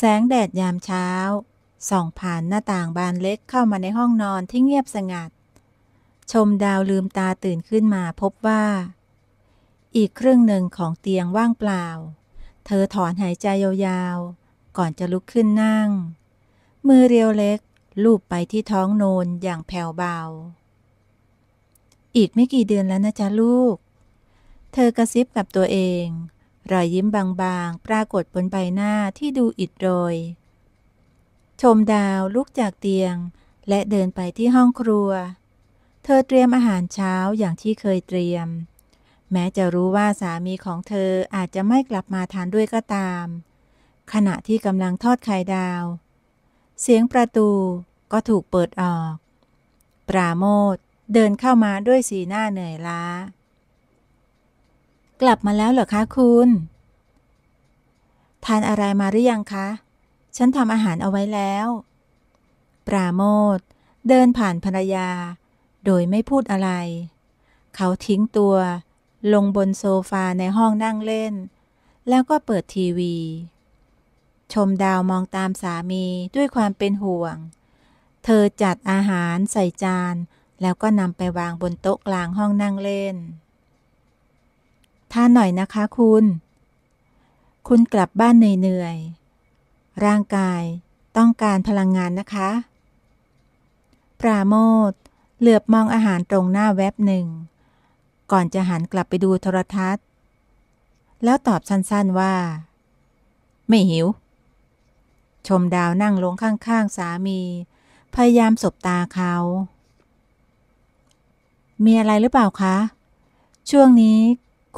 แสงแดดยามเช้าส่องผ่านหน้าต่างบานเล็กเข้ามาในห้องนอนที่เงียบสงัด ชมดาวลืมตาตื่นขึ้นมาพบว่า อีกครึ่งหนึ่งของเตียงว่างเปล่า เธอถอนหายใจยาวๆ ก่อนจะลุกขึ้นนั่ง มือเรียวเล็กลูบไปที่ท้องโนนอย่างแผ่วเบา อีกไม่กี่เดือนแล้วนะจ๊ะลูก เธอกระซิบกับตัวเองรอยยิ้มบางๆ ปรากฏบนใบหน้าที่ดูอิดโรย ชมดาวลุกจากเตียง และเดินไปที่ห้องครัว เธอเตรียมอาหารเช้าอย่างที่เคยเตรียม แม้จะรู้ว่าสามีของเธออาจจะไม่กลับมาทานด้วยก็ตาม ขณะที่กำลังทอดไข่ดาว เสียงประตูก็ถูกเปิดออก ปราโมทเดินเข้ามาด้วยสีหน้าเหนื่อยล้ากลับมาแล้วเหรอคะคุณ ทานอะไรมาหรือยังคะ ฉันทำอาหารเอาไว้แล้ว ปราโมทเดินผ่านภรรยา โดยไม่พูดอะไร เขาทิ้งตัว ลงบนโซฟาในห้องนั่งเล่น แล้วก็เปิดทีวี ชมดาวมองตามสามีด้วยความเป็นห่วง เธอจัดอาหารใส่จาน แล้วก็นำไปวางบนโต๊ะกลางห้องนั่งเล่นทานหน่อยนะคะคุณ คุณกลับบ้านเหนื่อยๆ ร่างกายต้องการพลังงานนะคะ ปราโมทเหลือบมองอาหารตรงหน้าแวบหนึ่ง ก่อนจะหันกลับไปดูโทรทัศน์ แล้วตอบสั้นๆว่า ไม่หิว ชมดาวนั่งลงข้างๆสามี พยายามสบตาเขา มีอะไรหรือเปล่าคะ ช่วงนี้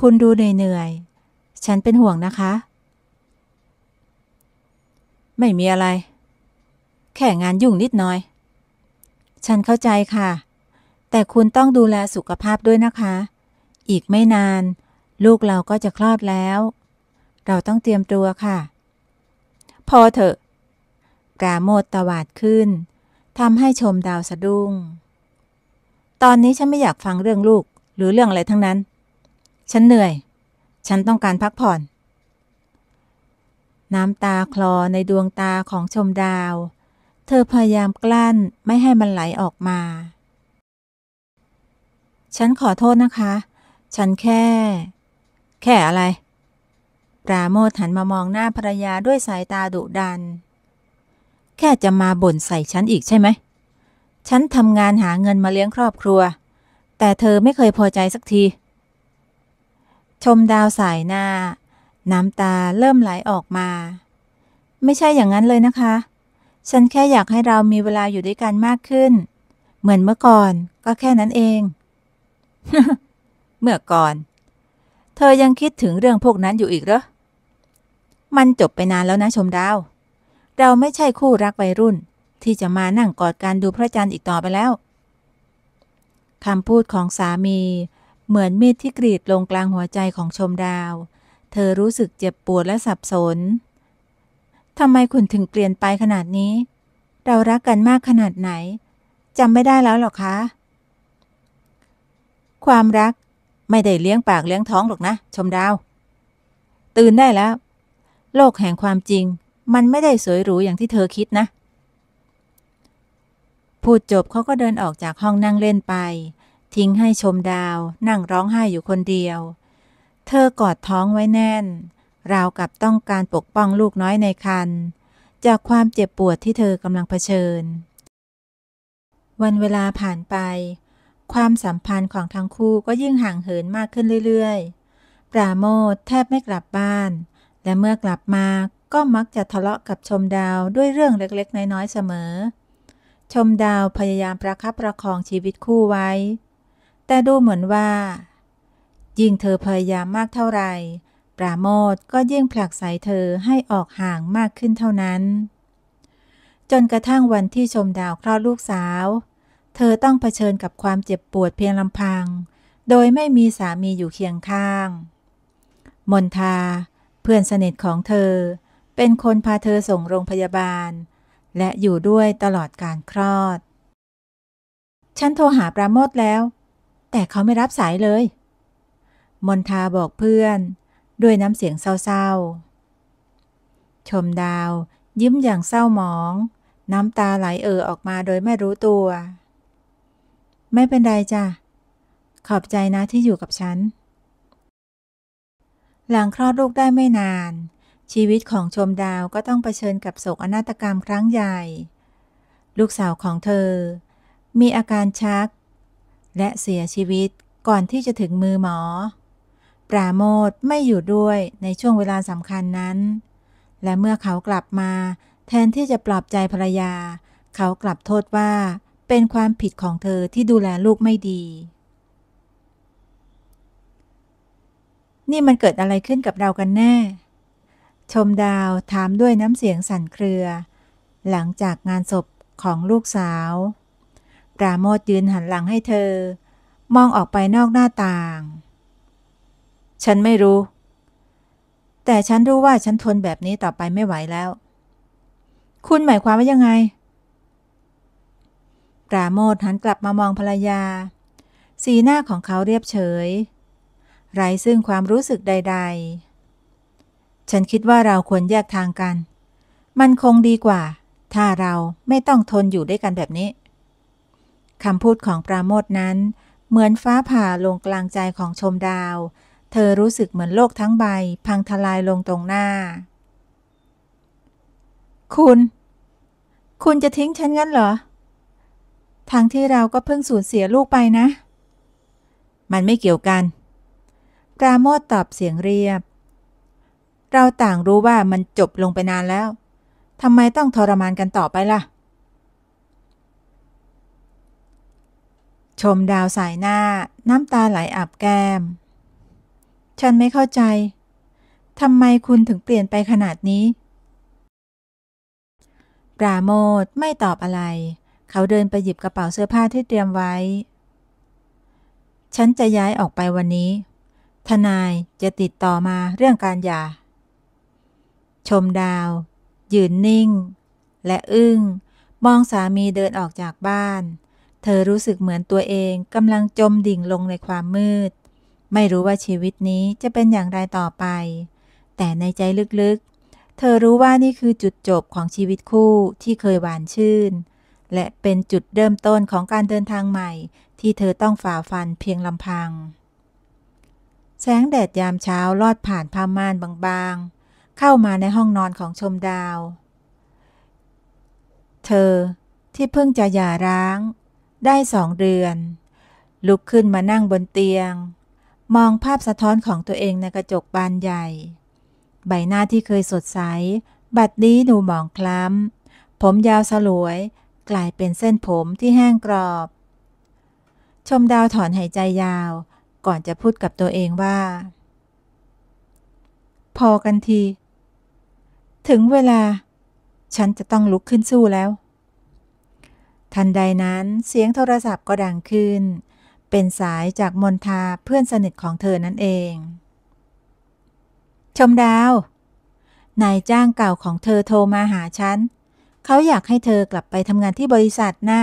คุณดูเหนื่อยๆฉันเป็นห่วงนะคะ ไม่มีอะไร แค่งานยุ่ง นิดหน่อย ฉันเข้าใจค่ะ แต่คุณต้องดูแลสุขภาพด้วยนะคะ อีกไม่นาน ลูกเราก็จะคลอดแล้ว เราต้องเตรียมตัวค่ะ พอ เถอะ กาโมดตวาดขึ้น ทำให้ ชมดาวสะดุง้ง ตอนนี้ฉันไม่อยากฟังเรื่องลูกหรือเรื่องอะไรทั้งนั้นฉันเหนื่อย ฉันต้องการพักผ่อน น้ำตาคลอในดวงตาของชมดาว เธอพยายามกลั้นไม่ให้มันไหลออกมา ฉันขอโทษนะคะ ฉันแค่ แค่อะไร ปราโมทหันมามองหน้าภรรยาด้วยสายตาดุดัน แค่จะมาบ่นใส่ฉันอีกใช่ไหม ฉันทำงานหาเงินมาเลี้ยงครอบครัว แต่เธอไม่เคยพอใจสักทีชมดาวสายหน้า น้ำตาเริ่มไหลออกมา ไม่ใช่อย่างนั้นเลยนะคะ ฉันแค่อยากให้เรามีเวลาอยู่ด้วยกันมากขึ้น เหมือนเมื่อก่อน ก็แค่นั้นเอง เมื่อก่อน เธอยังคิดถึงเรื่องพวกนั้นอยู่อีกเหรอ มันจบไปนานแล้วนะชมดาว เราไม่ใช่คู่รักวัยรุ่น ที่จะมานั่งกอดกันดูพระจันทร์อีกต่อไปแล้ว คำพูดของสามีเหมือนมีดที่กรีดลงกลางหัวใจของชมดาว เธอรู้สึกเจ็บปวดและสับสน ทำไมคุณถึงเปลี่ยนไปขนาดนี้ เรารักกันมากขนาดไหน จำไม่ได้แล้วหรอคะ ความรักไม่ได้เลี้ยงปากเลี้ยงท้องหรอกนะ ชมดาว ตื่นได้แล้ว โลกแห่งความจริง มันไม่ได้สวยหรูอย่างที่เธอคิดนะ พูดจบเขาก็เดินออกจากห้องนั่งเล่นไปทิ้งให้ชมดาวนั่งร้องไห้อยู่คนเดียว เธอกอดท้องไว้แน่น ราวกับต้องการปกป้องลูกน้อยในครรภ์จากความเจ็บปวดที่เธอกำลังเผชิญ วันเวลาผ่านไป ความสัมพันธ์ของทั้งคู่ก็ยิ่งห่างเหินมากขึ้นเรื่อยๆ ปราโมทแทบไม่กลับบ้าน และเมื่อกลับมาก็มักจะทะเลาะกับชมดาวด้วยเรื่องเล็กๆ น้อยๆ เสมอ ชมดาวพยายามประคับประคองชีวิตคู่ไว้แต่ดูเหมือนว่า ยิ่งเธอพยายามมากเท่าไหร่ ปราโมท ก็ยิ่งผลักไสเธอให้ออกห่างมากขึ้นเท่านั้น จนกระทั่งวันที่ชมดาวคลอดลูกสาว เธอต้องเผชิญกับความเจ็บปวดเพียงลำพัง โดยไม่มีสามีอยู่เคียงข้าง มนทา เพื่อนสนิทของเธอ เป็นคนพาเธอส่งโรงพยาบาล และอยู่ด้วยตลอดการคลอด ฉันโทรหาปราโมทแล้วแต่เขาไม่รับสายเลย มนทาบอกเพื่อนด้วยน้ำเสียงเศร้าๆ ชมดาวยิ้มอย่างเศร้าหมอง น้ำตาไหลเอ่อออกมาโดยไม่รู้ตัว ไม่เป็นไรจ้ะ ขอบใจนะที่อยู่กับฉัน หลังคลอดลูกได้ไม่นาน ชีวิตของชมดาวก็ต้องเผชิญกับโศกอนาตกรรมครั้งใหญ่ ลูกสาวของเธอ มีอาการชักและเสียชีวิตก่อนที่จะถึงมือหมอ ปราโมทไม่อยู่ด้วยในช่วงเวลาสำคัญนั้น และเมื่อเขากลับมา แทนที่จะปลอบใจภรรยา เขากลับโทษว่าเป็นความผิดของเธอที่ดูแลลูกไม่ดี นี่มันเกิดอะไรขึ้นกับเรากันแน่ ชมดาวถามด้วยน้ำเสียงสั่นเครือ หลังจากงานศพของลูกสาวปราโมทยืนหันหลังให้เธอ มองออกไปนอกหน้าต่าง ฉันไม่รู้ แต่ฉันรู้ว่าฉันทนแบบนี้ต่อไปไม่ไหวแล้ว คุณหมายความว่ายังไง ปราโมทหันกลับมามองภรรยา สีหน้าของเขาเรียบเฉย ไร้ซึ่งความรู้สึกใด ๆ ฉันคิดว่าเราควรแยกทางกัน มันคงดีกว่า ถ้าเราไม่ต้องทนอยู่ด้วยกันแบบนี้คำพูดของปราโมทนั้น เหมือนฟ้าผ่าลงกลางใจของชมดาว เธอรู้สึกเหมือนโลกทั้งใบพังทลายลงตรงหน้า คุณ คุณจะทิ้งฉันงั้นเหรอ ทางที่เราก็เพิ่งสูญเสียลูกไปนะ มันไม่เกี่ยวกัน ปราโมทตอบเสียงเรียบ เราต่างรู้ว่ามันจบลงไปนานแล้ว ทำไมต้องทรมานกันต่อไปล่ะชมดาวสายหน้า น้ำตาไหลอาบแก้ม ฉันไม่เข้าใจ ทำไมคุณถึงเปลี่ยนไปขนาดนี้ ปราโมทไม่ตอบอะไร เขาเดินไปหยิบกระเป๋าเสื้อผ้าที่เตรียมไว้ ฉันจะย้ายออกไปวันนี้ ทนายจะติดต่อมาเรื่องการหย่า ชมดาว ยืนนิ่ง และอึง้ง มองสามีเดินออกจากบ้านเธอรู้สึกเหมือนตัวเองกำลังจมดิ่งลงในความมืด ไม่รู้ว่าชีวิตนี้จะเป็นอย่างไรต่อไป แต่ในใจลึกๆ เธอรู้ว่านี่คือจุดจบของชีวิตคู่ที่เคยหวานชื่น และเป็นจุดเริ่มต้นของการเดินทางใหม่ ที่เธอต้องฝ่าฟันเพียงลำพัง แสงแดดยามเช้าลอดผ่านผ้าม่านบางๆ เข้ามาในห้องนอนของชมดาว เธอ ที่เพิ่งจะหย่าร้างได้สองเดือน ลุกขึ้นมานั่งบนเตียง มองภาพสะท้อนของตัวเองในกระจกบานใหญ่ ใบหน้าที่เคยสดใส บัดนี้หนูหมองคล้ำ ผมยาวสลวย กลายเป็นเส้นผมที่แห้งกรอบ ชมดาวถอนหายใจยาว ก่อนจะพูดกับตัวเองว่า พอกันที ถึงเวลา ฉันจะต้องลุกขึ้นสู้แล้วทันใดนั้นเสียงโทรศัพท์ก็ดังขึ้นเป็นสายจากมนทาเพื่อนสนิทของเธอนั่นเอง ชมดาว นายจ้างเก่าของเธอโทรมาหาฉัน เขาอยากให้เธอกลับไปทำงานที่บริษัทนะ่ะ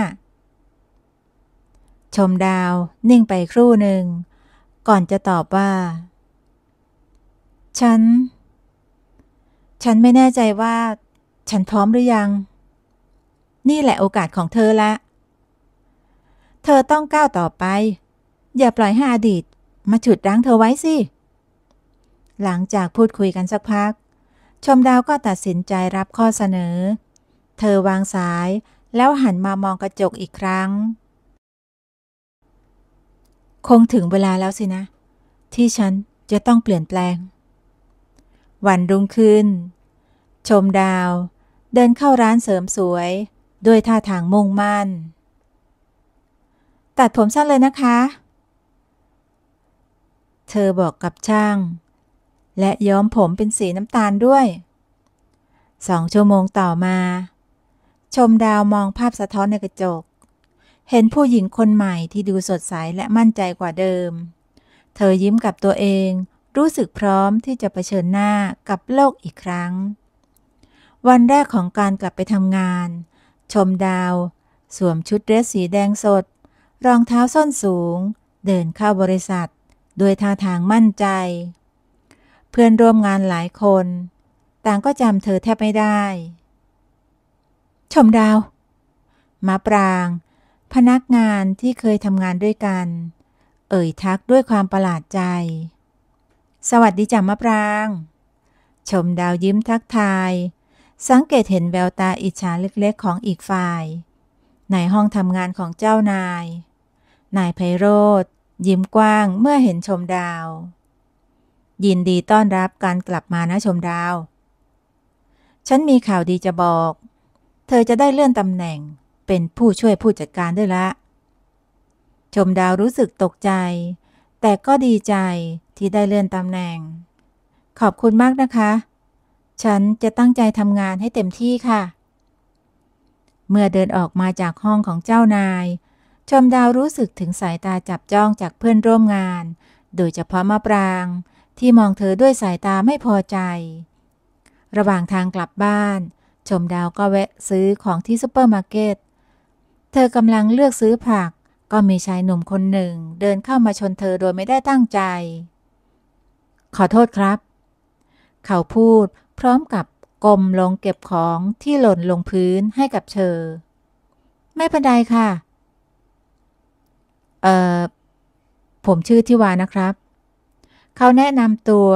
ชมดาวนิ่งไปครู่หนึ่ง ก่อนจะตอบว่า ฉัน ฉันไม่แน่ใจว่าฉันพร้อมหรือยังนี่แหละโอกาสของเธอละ เธอต้องก้าวต่อไป อย่าปล่อยให้อดีต มาฉุดรั้งเธอไว้สิ หลังจากพูดคุยกันสักพัก ชมดาวก็ตัดสินใจรับข้อเสนอ เธอวางสายแล้วหันมามองกระจกอีกครั้ง คงถึงเวลาแล้วสินะ ที่ฉันจะต้องเปลี่ยนแปลง วันรุ่งขึ้น ชมดาว เดินเข้าร้านเสริมสวยด้วยท่าทางมุ่งมั่น ตัดผมสั้นเลยนะคะ เธอบอกกับช่าง และย้อมผมเป็นสีน้ำตาลด้วย สองชั่วโมงต่อมา ชมดาวมองภาพสะท้อนในกระจก เห็นผู้หญิงคนใหม่ที่ดูสดใส และมั่นใจกว่าเดิม เธอยิ้มกับตัวเอง รู้สึกพร้อมที่จะะเผชิญหน้ากับโลกอีกครั้ง วันแรกของการกลับไปทำงานชมดาว สวมชุดเดรสสีแดงสด รองเท้าส้นสูง เดินเข้าบริษัท ด้วยท่าทางมั่นใจ เพื่อนร่วมงานหลายคน ต่างก็จำเธอแทบไม่ได้ ชมดาวมาปราง พนักงานที่เคยทำงานด้วยกัน เอ่ยทักด้วยความประหลาดใจ สวัสดีจ่ามะปราง ชมดาวยิ้มทักทายสังเกตเห็นแววตาอิจฉาเล็ก ๆ ของอีกฝ่าย ในห้องทำงานของเจ้านาย นายไพโรธยิ้มกว้างเมื่อเห็นชมดาว ยินดีต้อนรับการกลับมานะชมดาว ฉันมีข่าวดีจะบอก เธอจะได้เลื่อนตำแหน่งเป็นผู้ช่วยผู้จัดการด้วยละ ชมดาวรู้สึกตกใจ แต่ก็ดีใจที่ได้เลื่อนตำแหน่ง ขอบคุณมากนะคะฉันจะตั้งใจทำงานให้เต็มที่ค่ะ เมื่อเดินออกมาจากห้องของเจ้านาย ชมดาวรู้สึกถึงสายตาจับจ้องจากเพื่อนร่วมงาน โดยเฉพาะมะปราง ที่มองเธอด้วยสายตาไม่พอใจ ระหว่างทางกลับบ้าน ชมดาวก็แวะซื้อของที่ซูเปอร์มาร์เก็ต เธอกำลังเลือกซื้อผัก ก็มีชายหนุ่มคนหนึ่ง เดินเข้ามาชนเธอโดยไม่ได้ตั้งใจ ขอโทษครับ เขาพูดพร้อมกับก้มลงเก็บของที่หล่นลงพื้นให้กับเธอไม่เป็นไรค่ะ เอ่อ ผมชื่อทิวานะครับ เขาแนะนำตัว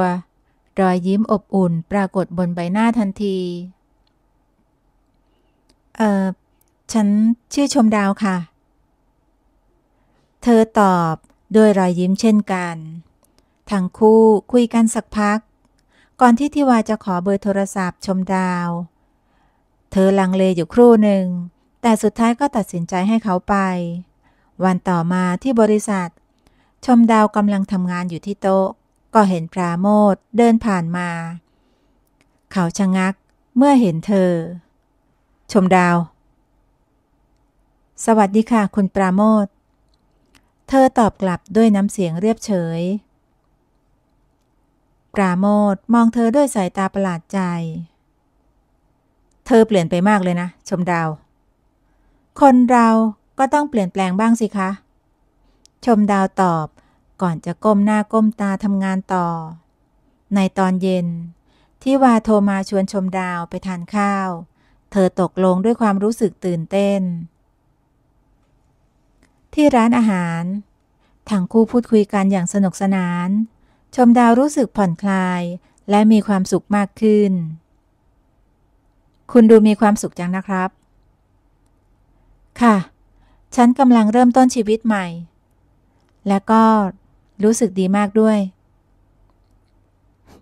รอยยิ้มอบอุ่นปรากฏบนใบหน้าทันที เอ่อ ฉันชื่อชมดาวค่ะ เธอตอบด้วยรอยยิ้มเช่นกันทั้งคู่คุยกันสักพักก่อนที่ทิวาจะขอเบอร์โทรศัพท์ ชมดาว เธอลังเลอยู่ครู่หนึ่ง แต่สุดท้ายก็ตัดสินใจให้เขาไป วันต่อมาที่บริษัท ชมดาวกำลังทำงานอยู่ที่โต๊ะ ก็เห็นปราโมทเดินผ่านมา เขาชะงักเมื่อเห็นเธอ ชมดาว สวัสดีค่ะคุณปราโมท เธอตอบกลับด้วยน้ำเสียงเรียบเฉยปราโมทมองเธอด้วยสายตาประหลาดใจ เธอเปลี่ยนไปมากเลย นะ ชมดาว คนเราก็ต้องเปลี่ยนแปลงบ้างสิ คะ ชมดาวตอบก่อนจะก้มหน้าก้มตาทำงานต่อ ในตอนเย็น ที่ วา โทรมาชวนชมดาวไปทานข้าว เธอตกลงด้วยความรู้สึกตื่นเต้น ที่ร้านอาหาร ทั้งคู่ พูดคุยกันอย่างสนุกสนานชมดาวรู้สึกผ่อนคลายและมีความสุขมากขึ้น คุณดูมีความสุขจังนะครับ ค่ะ ฉันกำลังเริ่มต้นชีวิตใหม่ และก็รู้สึกดีมากด้วย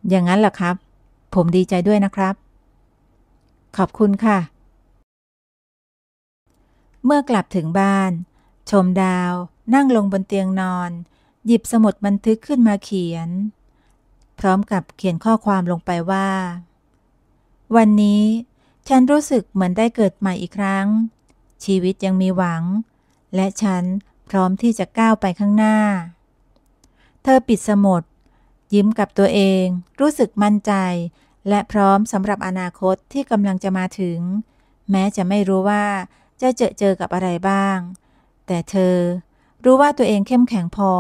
อย่างนั้นเหรอครับ ผมดีใจด้วยนะครับ ขอบคุณค่ะ เมื่อกลับถึงบ้าน ชมดาวนั่งลงบนเตียงนอนหยิบสมุดบันทึกขึ้นมาเขียน พร้อมกับเขียนข้อความลงไปว่า วันนี้ฉันรู้สึกเหมือนได้เกิดใหม่อีกครั้ง ชีวิตยังมีหวัง และฉันพร้อมที่จะก้าวไปข้างหน้า เธอปิดสมุดยิ้มกับตัวเองรู้สึกมั่นใจ และพร้อมสำหรับอนาคตที่กำลังจะมาถึง แม้จะไม่รู้ว่าจะเจอเจอกับอะไรบ้าง แต่เธอรู้ว่าตัวเองเข้มแข็งพอ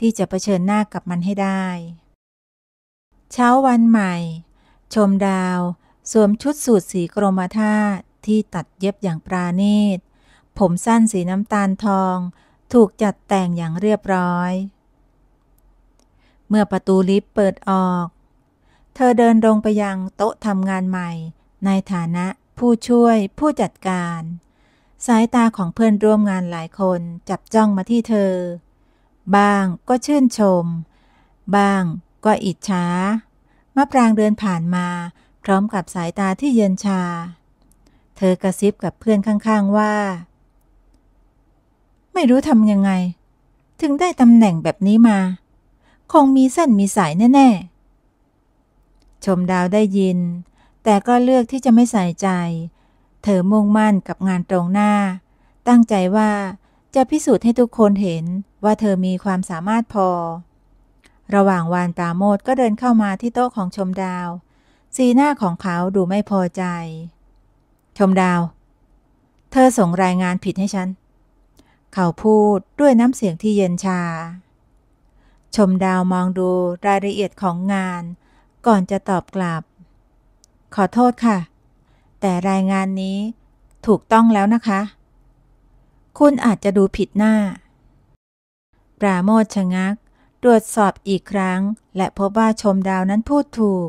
ที่จะะเผชิญหน้ากับมันให้ได้ เช้าวันใหม่ ชมดาวสวมชุดสูทสีกรมท่า ที่ตัดเย็บอย่างปราณีตผมสั้นสีน้ำตาลทองถูกจัดแต่งอย่างเรียบร้อย เมื่อประตูลิฟต์เปิดออก เธอเดินลงไปยังโต๊ะทำงานใหม่ในฐานะผู้ช่วยผู้จัดการสายตาของเพื่อนร่วมงานหลายคนจับจ้องมาที่เธอบ้างก็ชื่นชม บ้างก็อิจฉามะปรางเดินผ่านมา พร้อมกับสายตาที่เย็นชา เธอกระซิบกับเพื่อนข้าง ๆว่า ไม่รู้ทำยังไง ถึงได้ตำแหน่งแบบนี้มา คงมีเส้นมีสายแน่ๆ ชมดาวได้ยิน แต่ก็เลือกที่จะไม่ใส่ใจ เธอมุ่งมั่นกับงานตรงหน้า ตั้งใจว่าจะพิสูจน์ให้ทุกคนเห็นว่าเธอมีความสามารถพอ ระหว่างวานปราโมทก็เดินเข้ามาที่โต๊ะของชมดาว สีหน้าของเขาดูไม่พอใจ ชมดาว เธอส่งรายงานผิดให้ฉัน เขาพูดด้วยน้ำเสียงที่เย็นชา ชมดาวมองดูรายละเอียดของงานก่อนจะตอบกลับ ขอโทษค่ะ แต่รายงานนี้ถูกต้องแล้วนะคะคุณอาจจะดูผิดหน้า ปราโมทชะงัก ตรวจสอบอีกครั้งและพบว่าชมดาวนั้นพูดถูก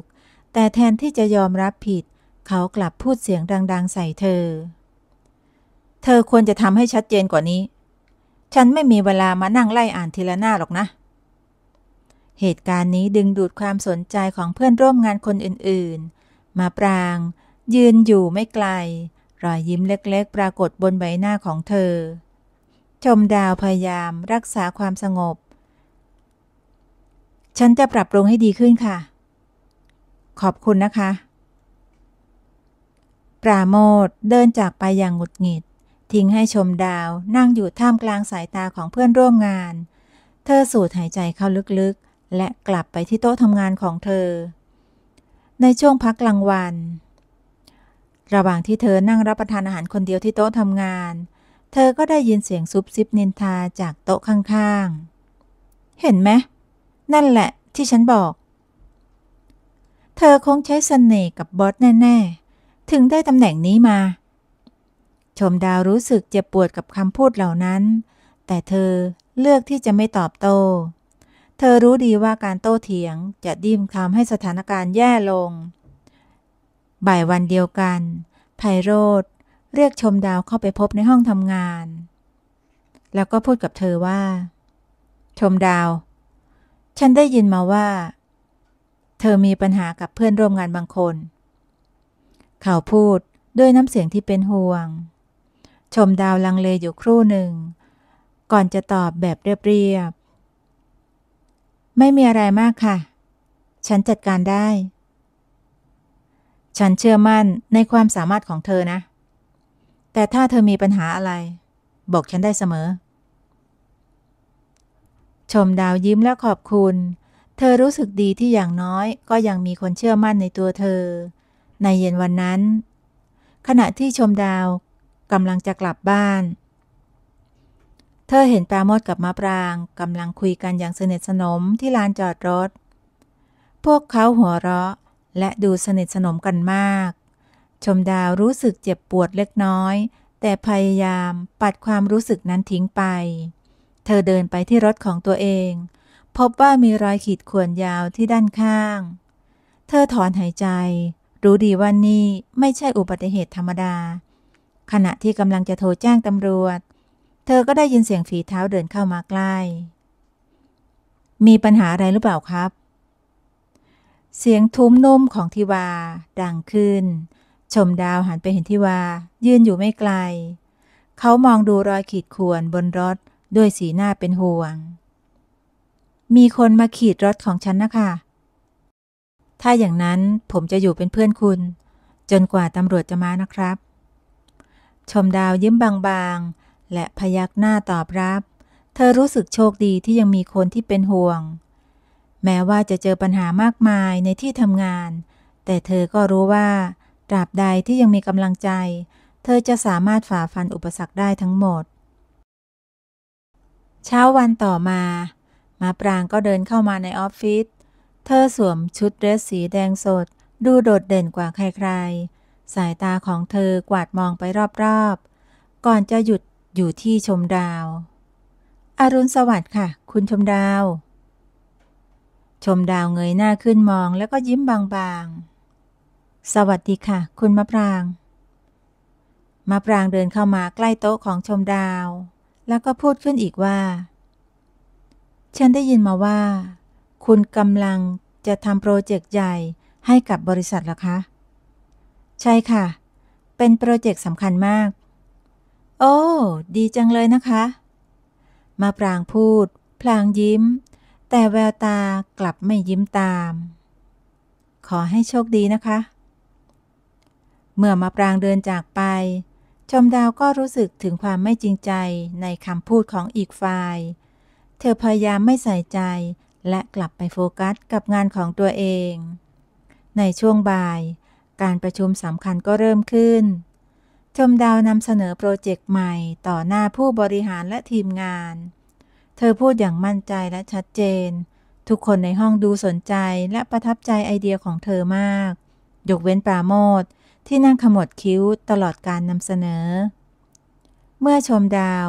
แต่แทนที่จะยอมรับผิด เขากลับพูดเสียงดังๆ ใส่เธอ เธอควรจะทำให้ชัดเจนกว่านี้ ฉันไม่มีเวลามานั่งไล่อ่านทีละหน้าหรอกนะ เหตุการณ์นี้ดึงดูดความสนใจของเพื่อนร่วมงานคนอื่นๆ มาปราง ยืนอยู่ไม่ไกลรอยยิ้มเล็ก ๆ ปรากฏบนใบหน้าของเธอ ชมดาวพยายามรักษาความสงบ ฉันจะปรับปรุงให้ดีขึ้นค่ะ ขอบคุณนะคะ ปราโมทเดินจากไปอย่างหงุดหงิด ทิ้งให้ชมดาวนั่งอยู่ท่ามกลางสายตาของเพื่อนร่วมงาน เธอสูดหายใจเข้าลึกๆ และกลับไปที่โต๊ะทำงานของเธอ ในช่วงพักกลางวันระหว่างที่เธอนั่งรับประทานอาหารคนเดียวที่โต๊ะทำงาน เธอก็ได้ยินเสียงซุบซิบนินทาจากโต๊ะข้างๆ เห็นไหมนั่นแหละที่ฉันบอก เธอคงใช้เสน่ห์กับบอสแน่ๆ ถึงได้ตำแหน่งนี้มา ชมดาวรู้สึกเจ็บปวดกับคำพูดเหล่านั้น แต่เธอเลือกที่จะไม่ตอบโต้เธอรู้ดีว่าการโต้เถียงจะดิ้มทำให้สถานการณ์แย่ลงบ่ายวันเดียวกันไพโรธเรียกชมดาวเข้าไปพบในห้องทำงาน แล้วก็พูดกับเธอว่า ชมดาว ฉันได้ยินมาว่า เธอมีปัญหากับเพื่อนร่วมงานบางคน เขาพูดด้วยน้ำเสียงที่เป็นห่วง ชมดาวลังเลอยู่ครู่หนึ่ง ก่อนจะตอบแบบเรียบๆไม่มีอะไรมากค่ะ ฉันจัดการได้ฉันเชื่อมั่นในความสามารถของเธอนะ แต่ถ้าเธอมีปัญหาอะไร บอกฉันได้เสมอ ชมดาวยิ้มและขอบคุณ เธอรู้สึกดีที่อย่างน้อย ก็ยังมีคนเชื่อมั่นในตัวเธอ ในเย็นวันนั้น ขณะที่ชมดาวกำลังจะกลับบ้าน เธอเห็นปราโมดกับมะปรางกำลังคุยกันอย่างสนิทสนมที่ลานจอดรถ พวกเขาหัวเราะและดูสนิทสนมกันมาก ชมดาวรู้สึกเจ็บปวดเล็กน้อย แต่พยายามปัดความรู้สึกนั้นทิ้งไป เธอเดินไปที่รถของตัวเอง พบว่ามีรอยขีดข่วนยาวที่ด้านข้าง เธอถอนหายใจ รู้ดีว่านี่ไม่ใช่อุบัติเหตุธรรมดา ขณะที่กำลังจะโทรแจ้งตำรวจ เธอก็ได้ยินเสียงฝีเท้าเดินเข้ามาใกล้ มีปัญหาอะไรหรือเปล่าครับเสียงทุ้มนุ่มของทิวาดังขึ้น ชมดาวหันไปเห็นทิวายืนอยู่ไม่ไกล เขามองดูรอยขีดข่วนบนรถด้วยสีหน้าเป็นห่วง มีคนมาขีดรถของฉันนะคะถ้าอย่างนั้นผมจะอยู่เป็นเพื่อนคุณ จนกว่าตำรวจจะมานะครับ ชมดาวยิ้มบางๆ และพยักหน้าตอบรับ เธอรู้สึกโชคดีที่ยังมีคนที่เป็นห่วงแม้ว่าจะเจอปัญหามากมายในที่ทำงาน แต่เธอก็รู้ว่า ตราบใดที่ยังมีกำลังใจ เธอจะสามารถฝ่าฟันอุปสรรคได้ทั้งหมด เช้าวันต่อมา มาปรางก็เดินเข้ามาในออฟฟิศเธอสวมชุดเดรสสีแดงสด ดูโดดเด่นกว่าใครๆสายตาของเธอกวาดมองไปรอบๆก่อนจะหยุดอยู่ที่ชมดาวอรุณสวัสดิ์ค่ะ คุณชมดาวชมดาวเงยหน้าขึ้นมองแล้วก็ยิ้มบางๆ สวัสดีค่ะ คุณมะปรางมะปรางเดินเข้ามาใกล้โต๊ะของชมดาว แล้วก็พูดขึ้นอีกว่า ฉันได้ยินมาว่า คุณกำลังจะทำโปรเจกต์ใหญ่ให้กับบริษัทหรอคะ ใช่ค่ะ เป็นโปรเจกต์สำคัญมาก โอ้ ดีจังเลยนะคะ มาปรางพูด พลางยิ้มแต่แววตากลับไม่ยิ้มตาม ขอให้โชคดีนะคะ เมื่อมาปรางเดินจากไป ชมดาวก็รู้สึกถึงความไม่จริงใจในคำพูดของอีกฝ่าย เธอพยายามไม่ใส่ใจและกลับไปโฟกัสกับงานของตัวเอง ในช่วงบ่าย การประชุมสำคัญก็เริ่มขึ้น ชมดาวนำเสนอโปรเจกต์ใหม่ต่อหน้าผู้บริหารและทีมงานเธอพูดอย่างมั่นใจและชัดเจน ทุกคนในห้องดูสนใจและประทับใจไอเดียของเธอมาก ยกเว้นปราโมทที่นั่งขมวดคิ้วตลอดการนำเสนอ เมื่อชมดาว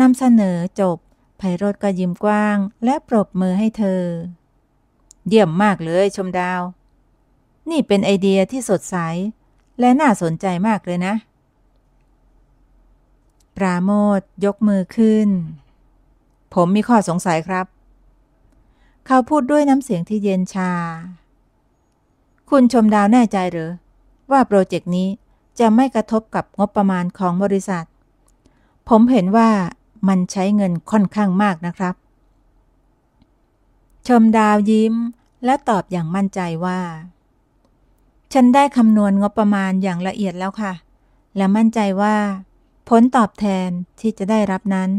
นำเสนอจบไพโรธก็ยิ้มกว้าง และปรบมือให้เธอ เยี่ยมมากเลยชมดาว นี่เป็นไอเดียที่สดใส และน่าสนใจมากเลยนะ ปราโมทยกมือขึ้นผม มีข้อสงสัยครับ เขาพูดด้วยน้ำเสียงที่เย็นชา คุณชมดาวแน่ใจหรือ ว่าโปรเจกต์นี้จะไม่กระทบกับงบประมาณของบริษัท ผมเห็นว่ามันใช้เงินค่อนข้างมากนะครับ ชมดาวยิ้ม และตอบอย่างมั่นใจว่า ฉันได้ คำนวณงบประมาณอย่างละเอียดแล้วค่ะ และมั่นใจว่า ผลตอบแทนที่จะได้รับนั้น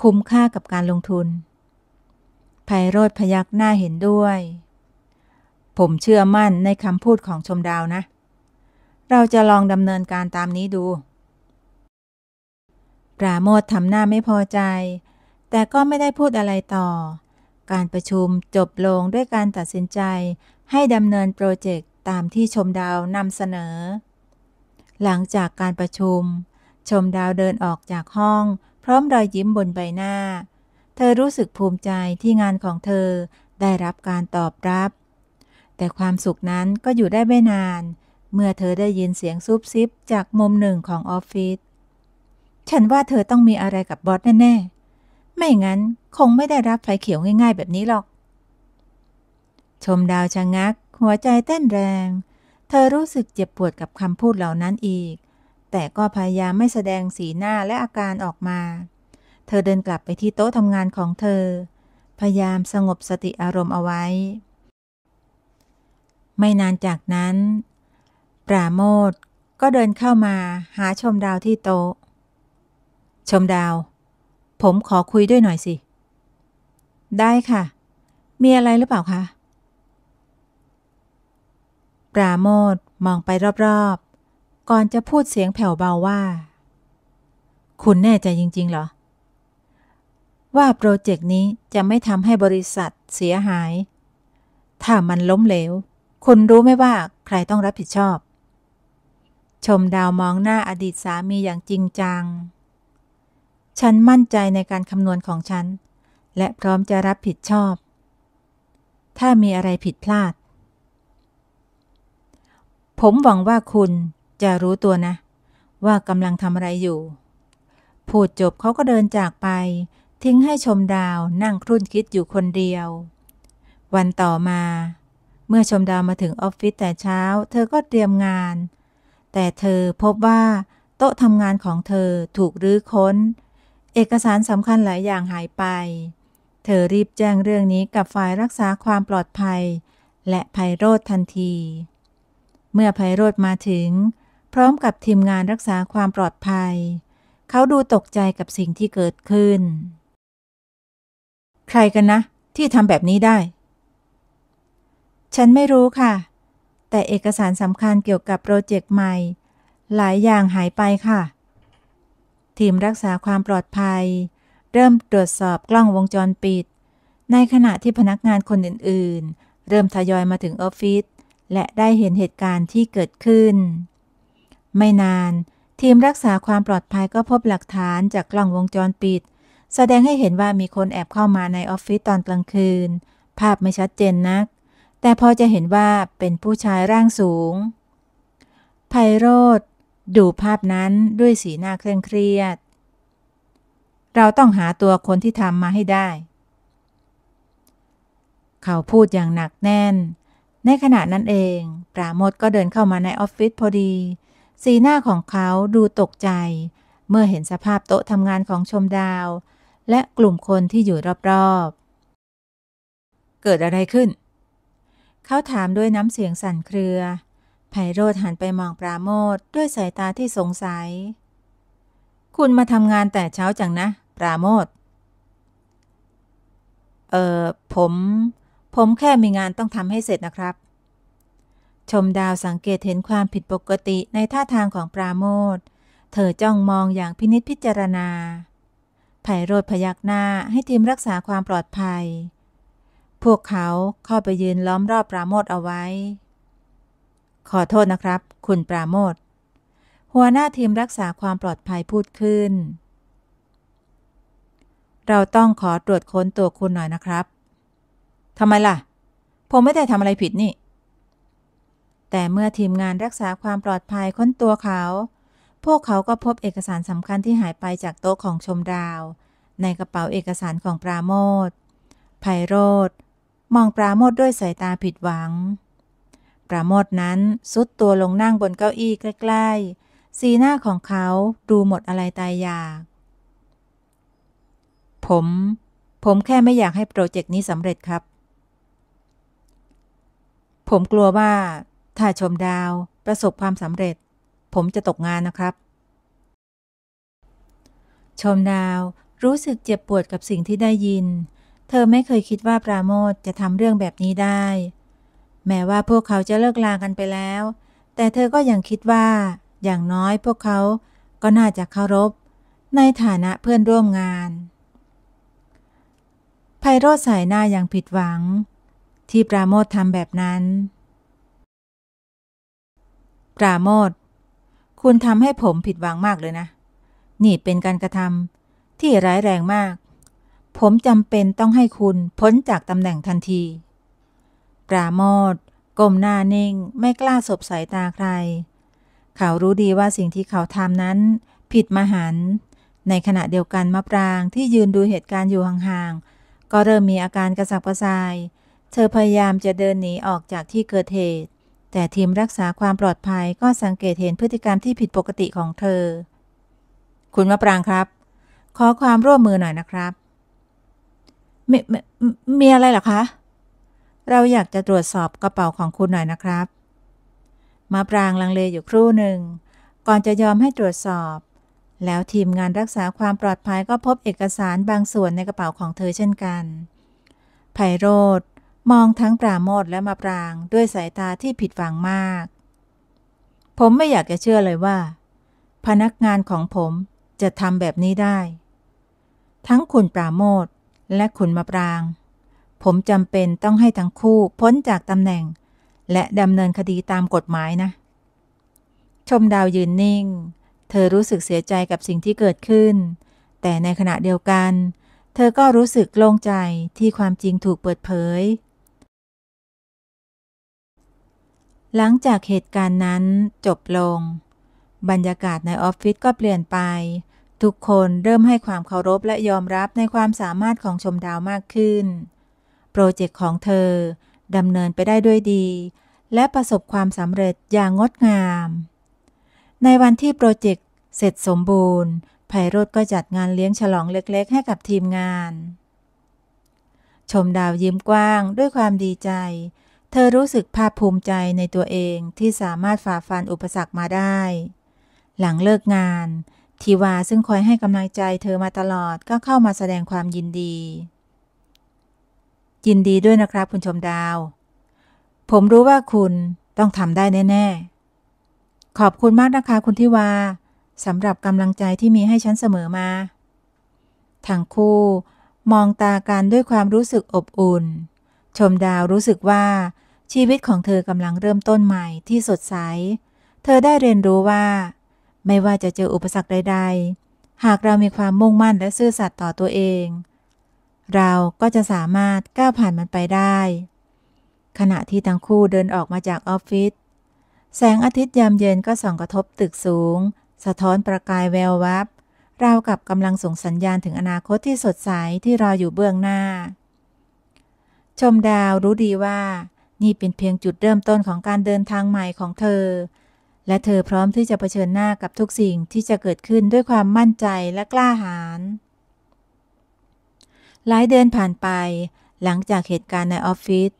คุ้มค่ากับการลงทุนไพโรธพยักหน้าเห็นด้วย ผมเชื่อมั่นในคำพูดของชมดาวนะ เราจะลองดำเนินการตามนี้ดู ปราโมททำหน้าไม่พอใจ แต่ก็ไม่ได้พูดอะไรต่อ การประชุมจบลงด้วยการตัดสินใจให้ดำเนินโปรเจกต์ตามที่ชมดาวนำเสนอ หลังจากการประชุม ชมดาวเดินออกจากห้องพร้อมรอยยิ้มบนใบหน้า เธอรู้สึกภูมิใจที่งานของเธอได้รับการตอบรับ แต่ความสุขนั้นก็อยู่ได้ไม่นาน เมื่อเธอได้ยินเสียงซุบซิบจากมุมหนึ่งของออฟฟิศ ฉันว่าเธอต้องมีอะไรกับบอสแน่ๆ ไม่งั้นคงไม่ได้รับไฟเขียวง่ายๆแบบนี้หรอก ชมดาวชะงัก หัวใจเต้นแรง เธอรู้สึกเจ็บปวดกับคำพูดเหล่านั้นอีกแต่ก็พยายามไม่แสดงสีหน้าและอาการออกมา เธอเดินกลับไปที่โต๊ะทำงานของเธอ พยายามสงบสติอารมณ์เอาไว้ ไม่นานจากนั้น ปราโมท ก็เดินเข้ามาหาชมดาวที่โต๊ะ ชมดาว ผมขอคุยด้วยหน่อยสิ ได้ค่ะ มีอะไรหรือเปล่าคะ ปราโมท มองไปรอบก่อนจะพูดเสียงแผ่วเบาว่า คุณแน่ใจจริง ๆ เหรอ ว่าโปรเจกต์นี้จะไม่ทำให้บริษัทเสียหาย ถ้ามันล้มเหลว คุณรู้ไหมว่าใครต้องรับผิดชอบ ชมดาวมองหน้าอดีตสามีอย่างจริงจัง ฉันมั่นใจในการคำนวณของฉัน และพร้อมจะรับผิดชอบ ถ้ามีอะไรผิดพลาด ผมหวังว่าคุณจะรู้ตัวนะ ว่ากำลังทำอะไรอยู่พูดจบเขาก็เดินจากไป ทิ้งให้ชมดาวนั่งครุ่นคิดอยู่คนเดียว วันต่อมา เมื่อชมดาวมาถึงออฟฟิศแต่เช้า เธอก็เตรียมงาน แต่เธอพบว่า โต๊ะทำงานของเธอถูกรื้อค้น เอกสารสำคัญหลายอย่างหายไป เธอรีบแจ้งเรื่องนี้กับฝ่ายรักษาความปลอดภัย และไพโรธทันที เมื่อไพโรธมาถึงพร้อมกับทีมงานรักษาความปลอดภัย เขาดูตกใจกับสิ่งที่เกิดขึ้น ใครกันนะ ที่ทำแบบนี้ได้ ฉันไม่รู้ค่ะ แต่เอกสารสำคัญเกี่ยวกับโปรเจกต์ใหม่ หลายอย่างหายไปค่ะ ทีมรักษาความปลอดภัย เริ่มตรวจสอบกล้องวงจรปิด ในขณะที่พนักงานคนอื่นๆ เริ่มทยอยมาถึงออฟฟิศและได้เห็นเหตุการณ์ที่เกิดขึ้นไม่นาน ทีมรักษาความปลอดภัยก็พบหลักฐานจากกล้องวงจรปิด แสดงให้เห็นว่ามีคนแอบเข้ามาในออฟฟิศตอนกลางคืน ภาพไม่ชัดเจนนัก แต่พอจะเห็นว่าเป็นผู้ชายร่างสูงไพโรธดูภาพนั้นด้วยสีหน้าเคร่งเครียด เราต้องหาตัวคนที่ทำมาให้ได้ เขาพูดอย่างหนักแน่น ในขณะนั้นเอง ปราโมทก็เดินเข้ามาในออฟฟิศพอดีสีหน้าของเขาดูตกใจ เมื่อเห็นสภาพโต๊ะทำงานของชมดาว และกลุ่มคนที่อยู่รอบ ๆ เกิดอะไรขึ้น เขาถามด้วยน้ำเสียงสั่นเครือ ไพโรธหันไปมองปราโมทด้วยสายตาที่สงสัย คุณมาทำงานแต่เช้าจังนะ ปราโมท เออผม ผมแค่มีงานต้องทำให้เสร็จนะครับชมดาวสังเกตเห็นความผิดปกติในท่าทางของปราโมทเธอจ้องมองอย่างพินิษพิจารณาไผ่โรดพยักหน้าให้ทีมรักษาความปลอดภัย พวกเขาเข้าไปยืนล้อมรอบปราโมทเอาไว้ ขอโทษนะครับ คุณปราโมทหัวหน้าทีมรักษาความปลอดภัยพูดขึ้น เราต้องขอตรวจค้นตัวคุณหน่อยนะครับทำไมล่ะ ผมไม่ได้ทำอะไรผิดนี่แต่เมื่อทีมงานรักษาความปลอดภัยค้นตัวเขา พวกเขาก็พบเอกสารสำคัญที่หายไปจากโต๊ะของชมดาว ในกระเป๋าเอกสารของปราโมทไพโรธมองปราโมทด้วยสายตาผิดหวัง ปราโมทนั้นซุดตัวลงนั่งบนเก้าอี้ใกล้ ๆ สีหน้าของเขาดูหมดอะไรตายอยาก ผม ผมแค่ไม่อยากให้โปรเจกต์นี้สำเร็จครับ ผมกลัวว่าถ้าชมดาวประสบความสำเร็จ ผมจะตกงานนะครับชมดาวรู้สึกเจ็บปวดกับสิ่งที่ได้ยิน เธอไม่เคยคิดว่าปราโมทจะทำเรื่องแบบนี้ได้ แม้ว่าพวกเขาจะเลิกลากันไปแล้ว แต่เธอก็ยังคิดว่า อย่างน้อยพวกเขาก็น่าจะเคารพในฐานะเพื่อนร่วมงานไพโรธสายหน้าอย่างผิดหวัง ที่ปราโมททำแบบนั้นปราโมทคุณทำให้ผมผิดหวังมากเลยนะ นี่เป็นการกระทำที่ร้ายแรงมาก ผมจำเป็นต้องให้คุณพ้นจากตำแหน่งทันที ปราโมทก้มหน้านิ่งไม่กล้าสบสายตาใคร เขารู้ดีว่าสิ่งที่เขาทำนั้น ผิดมหัน ในขณะเดียวกันมะปรางที่ยืนดูเหตุการณ์อยู่ห่างๆ ก็เริ่มมีอาการกระสับกระส่าย เธอพยายามจะเดินหนีออกจากที่เกิดเหตุแต่ทีมรักษาความปลอดภัยก็สังเกตเห็นพฤติกรรมที่ผิดปกติของเธอ คุณมะปรางครับ ขอความร่วมมือหน่อยนะครับมมมีอะไรหรอคะ เราอยากจะตรวจสอบกระเป๋าของคุณหน่อยนะครับ มาปรางลังเลอยู่ครู่หนึ่ง ก่อนจะยอมให้ตรวจสอบ แล้วทีมงานรักษาความปลอดภัยก็พบเอกสารบางส่วนในกระเป๋าของเธอเช่นกัน ไพโรธมองทั้งปราโมทและมาปรางด้วยสายตาที่ผิดหวังมาก ผมไม่อยากจะเชื่อเลยว่า พนักงานของผมจะทำแบบนี้ได้ ทั้งคุณปราโมทและคุณมาปราง ผมจำเป็นต้องให้ทั้งคู่พ้นจากตำแหน่ง และดำเนินคดีตามกฎหมายนะ ชมดาวยืนนิ่ง เธอรู้สึกเสียใจกับสิ่งที่เกิดขึ้น แต่ในขณะเดียวกัน เธอก็รู้สึกโล่งใจที่ความจริงถูกเปิดเผยหลังจากเหตุการณ์นั้นจบลง บรรยากาศในออฟฟิศก็เปลี่ยนไป ทุกคนเริ่มให้ความเคารพและยอมรับในความสามารถของชมดาวมากขึ้น โปรเจกต์ของเธอดำเนินไปได้ด้วยดีและประสบความสำเร็จอย่างงดงาม ในวันที่โปรเจกต์เสร็จสมบูรณ์ ไพโรธก็จัดงานเลี้ยงฉลองเล็กๆ ให้กับทีมงาน ชมดาวยิ้มกว้างด้วยความดีใจธอรู้สึกภาคภูมิใจในตัวเองที่สามารถฝ่าฟันอุปสรรคมาได้ หลังเลิกงานทีวาซึ่งคอยให้กำลังใจเธอมาตลอดก็เข้ามาแสดงความยินดี ยินดีด้วยนะครับ คุณชมดาว ผมรู้ว่าคุณต้องทำได้แน่ ๆ ขอบคุณมากนะคะ คุณทิวาสำหรับกำลังใจที่มีให้ฉันเสมอมาทั้งคู่มองตากันด้วยความรู้สึกอบอุ่นชมดาวรู้สึกว่าชีวิตของเธอกำลังเริ่มต้นใหม่ที่สดใส เธอได้เรียนรู้ว่า ไม่ว่าจะเจออุปสรรคใด ๆ หากเรามีความมุ่งมั่น และซื่อสัตย์ต่อตัวเอง เราก็จะสามารถก้าวผ่านมันไปได้ ขณะที่ทั้งคู่เดินออกมาจากออฟฟิศแสงอาทิตย์ยามเย็นก็ส่องกระทบตึกสูง สะท้อนประกายแวววับ เรากับกำลังส่งสัญญาณถึงอนาคตที่สดใสที่รออยู่เบื้องหน้า ชมดาวรู้ดีว่านี่เป็นเพียงจุดเริ่มต้นของการเดินทางใหม่ของเธอ และเธอพร้อมที่จะเผชิญหน้ากับทุกสิ่งที่จะเกิดขึ้นด้วยความมั่นใจและกล้าหาญ หลายเดือนผ่านไปหลังจากเหตุการณ์ในออฟฟิศ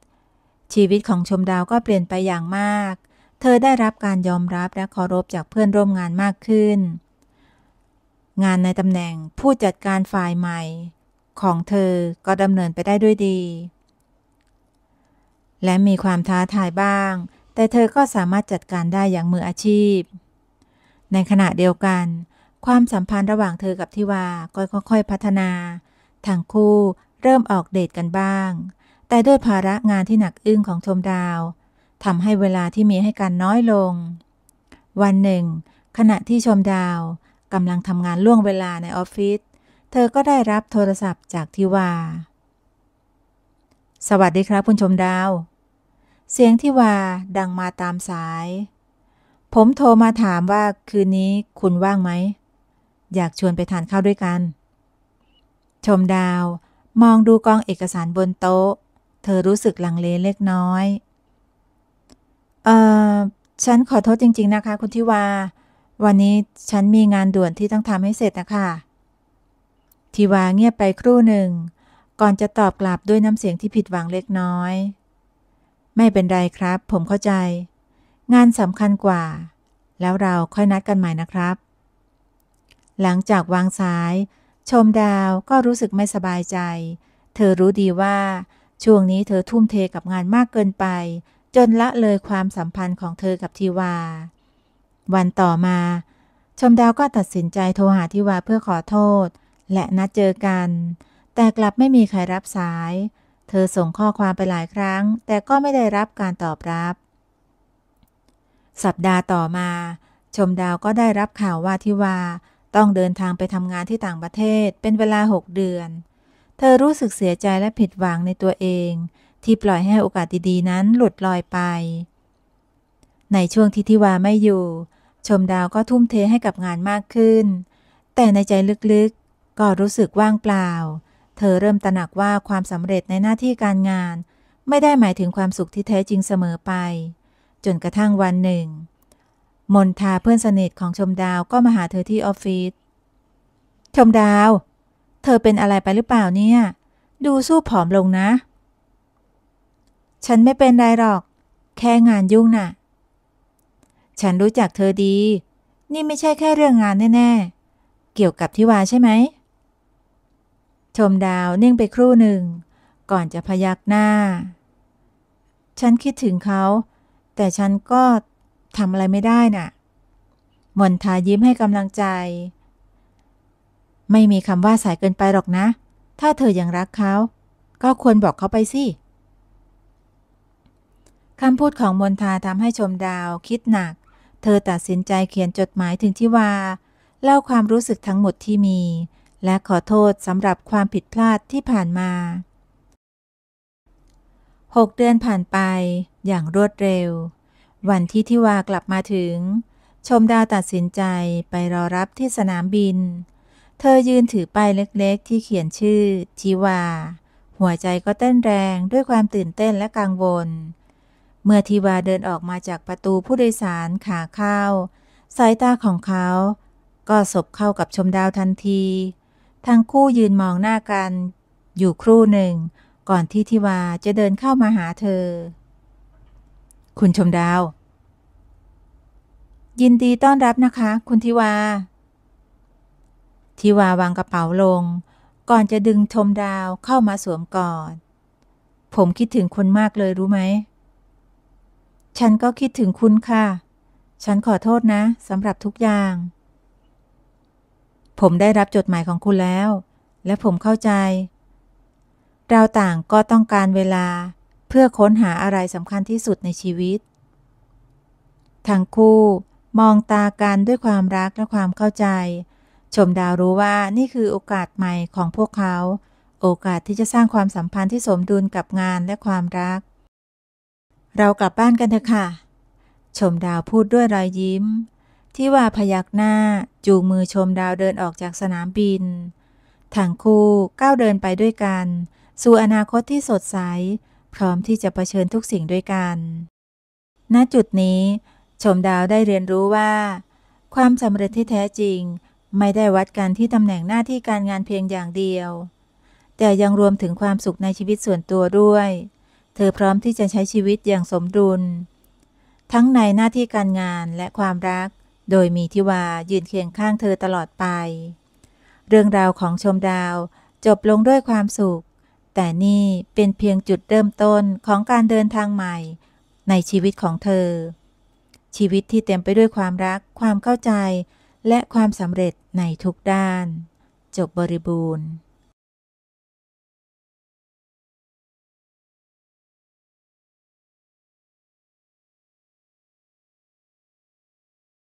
ชีวิตของชมดาวก็เปลี่ยนไปอย่างมาก เธอได้รับการยอมรับและเคารพจากเพื่อนร่วมงานมากขึ้น งานในตำแหน่งผู้จัดการฝ่ายใหม่ ของเธอก็ดำเนินไปได้ด้วยดีและมีความท้าทายบ้าง แต่เธอก็สามารถจัดการได้อย่างมืออาชีพ ในขณะเดียวกัน ความสัมพันธ์ระหว่างเธอ กับทิวาก็ค่อยๆ พัฒนา ทั้งคู่เริ่มออกเดทกันบ้าง แต่ด้วยภาระงานที่หนักอึ้งของชมดาวทำให้เวลาที่มีให้กันน้อยลง วันหนึ่ง ขณะที่ชมดาวกำลังทำงานล่วงเวลาในออฟฟิศ เธอก็ได้รับโทรศัพท์จากทิวาสวัสดีครับคุณชมดาว เสียงที่ว่าดังมาตามสาย ผมโทรมาถามว่าคืนนี้คุณว่างไหม อยากชวนไปทานข้าวด้วยกัน ชมดาวมองดูกองเอกสารบนโต๊ะ เธอรู้สึกลังเลเล็กน้อย เอ่อ ฉันขอโทษจริงๆนะคะคุณทิวา วันนี้ฉันมีงานด่วนที่ต้องทำให้เสร็จนะคะทิวาเงียบไปครู่หนึ่งก่อนจะตอบกลับด้วยน้ำเสียงที่ผิดหวังเล็กน้อย ไม่เป็นไรครับ ผมเข้าใจ งานสำคัญกว่า แล้วเราค่อยนัดกันใหม่นะครับ หลังจากวางสาย ชมดาวก็รู้สึกไม่สบายใจ เธอรู้ดีว่าช่วงนี้เธอทุ่มเทกับงานมากเกินไป จนละเลยความสัมพันธ์ของเธอกับทีวา วันต่อมา ชมดาวก็ตัดสินใจโทรหาทีวาเพื่อขอโทษ และนัดเจอกันเแต่กลับไม่มีใครรับสาย เธอส่งข้อความไปหลายครั้ง แต่ก็ไม่ได้รับการตอบรับ สัปดาห์ต่อมา ชมดาวก็ได้รับข่าวว่าทิวาต้องเดินทางไปทำงานที่ต่างประเทศเป็นเวลาหกเดือน เธอรู้สึกเสียใจและผิดหวังในตัวเอง ที่ปล่อยให้โอกาสดีๆนั้นหลุดลอยไป ในช่วงที่ทิวาไม่อยู่ ชมดาวก็ทุ่มเทให้กับงานมากขึ้น แต่ในใจลึกๆก็รู้สึกว่างเปล่าเธอเริ่มตระหนักว่าความสำเร็จในหน้าที่การงาน ไม่ได้หมายถึงความสุขที่แท้จริงเสมอไป จนกระทั่งวันหนึ่ง มนทาเพื่อนสนิทของชมดาวก็มาหาเธอที่ออฟฟิศชมดาว เธอเป็นอะไรไปหรือเปล่าเนี่ย ดูสู้ผอมลงนะ ฉันไม่เป็นไรหรอก แค่งานยุ่งนะ่ะ ฉันรู้จักเธอดี นี่ไม่ใช่แค่เรื่องงาน แน่ ๆ เกี่ยวกับทิวาใช่ไหมชมดาวนิ่งไปครู่หนึ่ง ก่อนจะพยักหน้า ฉันคิดถึงเขา แต่ฉันก็ทำอะไรไม่ได้นะ่ะ มนทายิ้มให้กำลังใจ ไม่มีคำว่าสายเกินไปหรอกนะ ถ้าเธออยังรักเขา ก็ควรบอกเขาไปสิคำพูดของมนทาทำให้ชมดาวคิดหนัก เธอตัดสินใจเขียนจดหมายถึงทิวาเล่าความรู้สึกทั้งหมดที่มีและขอโทษสำหรับความผิดพลาดที่ผ่านมา 6 เดือนผ่านไป อย่างรวดเร็ว วันที่ทิวากลับมาถึง ชมดาวตัดสินใจไปรอรับที่สนามบิน เธอยืนถือป้ายเล็กๆ ที่เขียนชื่อทิวา หัวใจก็เต้นแรงด้วยความตื่นเต้นและกังวล เมื่อทิวาเดินออกมาจากประตูผู้โดยสารขาเข้า สายตาของเขา ก็สบเข้ากับชมดาวทันทีทั้งคู่ยืนมองหน้ากัน อยู่ครู่หนึ่ง ก่อนที่ทิวาจะเดินเข้ามาหาเธอ คุณชมดาว ยินดีต้อนรับนะคะ คุณทิวา ทิวาวางกระเป๋าลง ก่อนจะดึงชมดาวเข้ามาสวมกอดผมคิดถึงคุณมากเลยรู้ไหม ฉันก็คิดถึงคุณค่ะ ฉันขอโทษนะสำหรับทุกอย่างผมได้รับจดหมายของคุณแล้ว และผมเข้าใจ เราต่างก็ต้องการเวลาเพื่อค้นหาอะไรสำคัญที่สุดในชีวิต ทั้งคู่มองตากันด้วยความรักและความเข้าใจ ชมดาวรู้ว่านี่คือโอกาสใหม่ของพวกเขา โอกาสที่จะสร้างความสัมพันธ์ที่สมดุลกับงานและความรัก เรากลับบ้านกันเถอะค่ะ ชมดาวพูดด้วยรอยยิ้มที่ว่าพยักหน้าจูงมือชมดาวเดินออกจากสนามบินทั้งคู่ก้าวเดินไปด้วยกัน สู่อนาคตที่สดใสพร้อมที่จะะเผชิญทุกสิ่งด้วยกัน ณ จุดนี้ชมดาวได้เรียนรู้ว่า ความสำเร็จที่แท้จริง ไม่ได้วัดกันที่ตำแหน่งหน้าที่การงานเพียงอย่างเดียว แต่ยังรวมถึงความสุขในชีวิตส่วนตัวด้วย เธอพร้อมที่จะใช้ชีวิตอย่างสมดุล ทั้งในหน้าที่การงานและความรักโดยมีทิวายืนเคียงข้างเธอตลอดไป เรื่องราวของชมดาวจบลงด้วยความสุข แต่นี่เป็นเพียงจุดเริ่มต้นของการเดินทางใหม่ ในชีวิตของเธอ ชีวิตที่เต็มไปด้วยความรัก ความเข้าใจ และความสำเร็จในทุกด้าน จบบริบูรณ์